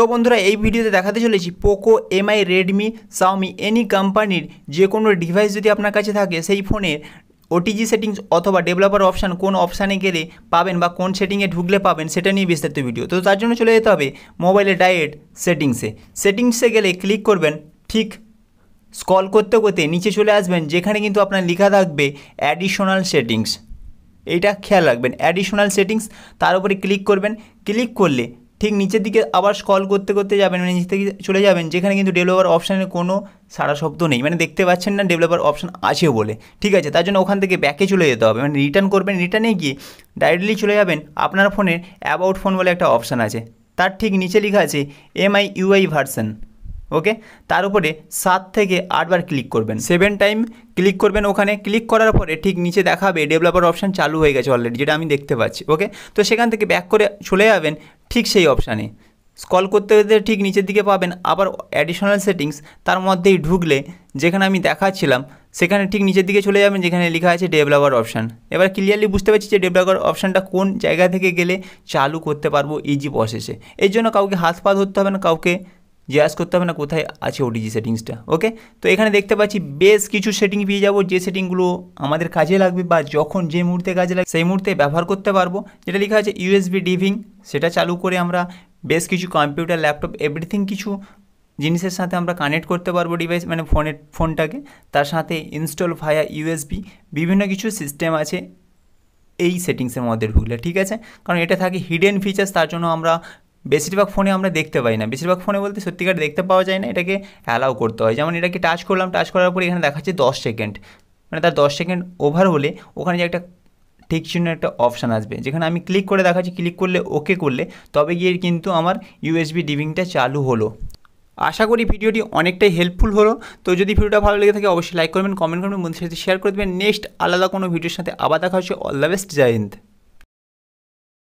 তো বন্ধুরা এই ভিডিওতে দেখাতে চলেছি Poco MI Redmi Xiaomi any কোম্পানির যে কোনো ডিভাইস যদি আপনার কাছে থাকে সেই ফোনের ওটিজি সেটিংস অথবা ডেভেলপার অপশান কোন অপশানে গেলে পাবেন বা কোন সেটিংয়ে ঢুকলে পাবেন সেটা নিয়ে বিস্তারিত ভিডিও তো তার জন্য চলে যেতে হবে মোবাইলে ডায়েট সেটিংসে সেটিংসে গেলে ক্লিক করবেন ঠিক স্কল করতে করতে নিচে চলে আসবেন যেখানে কিন্তু আপনার লেখা থাকবে অ্যাডিশনাল সেটিংস এইটা খেয়াল রাখবেন অ্যাডিশনাল সেটিংস তার উপরে ক্লিক করবেন ক্লিক করলে ঠিক নিচের দিকে আবার স্কল করতে করতে যাবেন মানে নিচে থেকে চলে যাবেন যেখানে কিন্তু ডেভেলপার অপশানের কোনো সারা শব্দ নেই মানে দেখতে পাচ্ছেন না ডেভেলপার অপশান আছে বলে ঠিক আছে তার জন্য ওখান থেকে ব্যাকে চলে যেতে হবে মানে রিটার্ন করবেন রিটার্নে গিয়ে ডাইরেক্টলি চলে যাবেন আপনার ফোনের অ্যাবাউট ফোন বলে একটা অপশান আছে তার ঠিক নিচে লেখা আছে এমআই ইউআই ভার্সন ওকে তার উপরে সাত থেকে আটবার ক্লিক করবেন সেভেন টাইম ক্লিক করবেন ওখানে ক্লিক করার পরে ঠিক নিচে দেখাবে ডেভেলপার অপশান চালু হয়ে গেছে অলরেডি যেটা আমি দেখতে পাচ্ছি ওকে তো সেখান থেকে ব্যাক করে চলে যাবেন ঠিক সেই অপশানে স্কল করতে করতে ঠিক নিচের দিকে পাবেন আবার অ্যাডিশনাল সেটিংস তার মধ্যেই ঢুকলে যেখানে আমি দেখাচ্ছিলাম সেখানে ঠিক নিচের দিকে চলে যাবেন যেখানে লেখা আছে ডেভেলপার অপশান এবার ক্লিয়ারলি বুঝতে পারছি যে ডেভেলপার অপশানটা কোন জায়গা থেকে গেলে চালু করতে পারবো ইজি প্রসেসে এর জন্য কাউকে হাত পা ধরতে হবে না কাউকে জিজ্ঞাসা করতে হবে না কোথায় আছে ওডিজি সেটিংসটা ওকে তো এখানে দেখতে পাচ্ছি বেশ কিছু সেটিং পেয়ে যাবো যে সেটিংগুলো আমাদের কাজে লাগবে বা যখন যে মুহূর্তে কাজে লাগবে সেই মুহূর্তে ব্যবহার করতে পারবো যেটা লেখা আছে ইউএসবি ডিভিং সেটা চালু করে আমরা বেশ কিছু কম্পিউটার ল্যাপটপ এভরিথিং কিছু জিনিসের সাথে আমরা কানেক্ট করতে পারবো ডিভাইস মানে ফোনের ফোনটাকে তার সাথে ইনস্টল ভায়া ইউএসবি বিভিন্ন কিছু সিস্টেম আছে এই সেটিংসের মধ্যে ঢুকলে ঠিক আছে কারণ এটা থাকে হিডেন ফিচার্স তার জন্য আমরা বেশিরভাগ ফোনে আমরা দেখতে পাই না বেশিরভাগ ফোনে বলতে সত্যিকার দেখতে পাওয়া যায় না এটাকে অ্যালাউ করতে হয় যেমন এটাকে টাচ করলাম টাচ করার পরে এখানে দেখাচ্ছে দশ সেকেন্ড মানে তার দশ সেকেন্ড ওভার হলে ওখানে যে একটা ঠিক চিহ্ন একটা অপশান আসবে যেখানে আমি ক্লিক করে দেখাচ্ছি ক্লিক করলে ওকে করলে তবে গিয়ে কিন্তু আমার ইউএসবি ডিভিংটা চালু হলো আশা করি ভিডিওটি অনেকটাই হেল্পফুল হলো তো যদি ভিডিওটা ভালো লেগে থাকে অবশ্যই লাইক করবেন কমেন্ট করবেন বন্ধুদের সাথে শেয়ার করে দেবেন নেক্সট আলাদা কোনো ভিডিওর সাথে আবার দেখা হচ্ছে অল দ্য বেস্ট জয় হিন্দ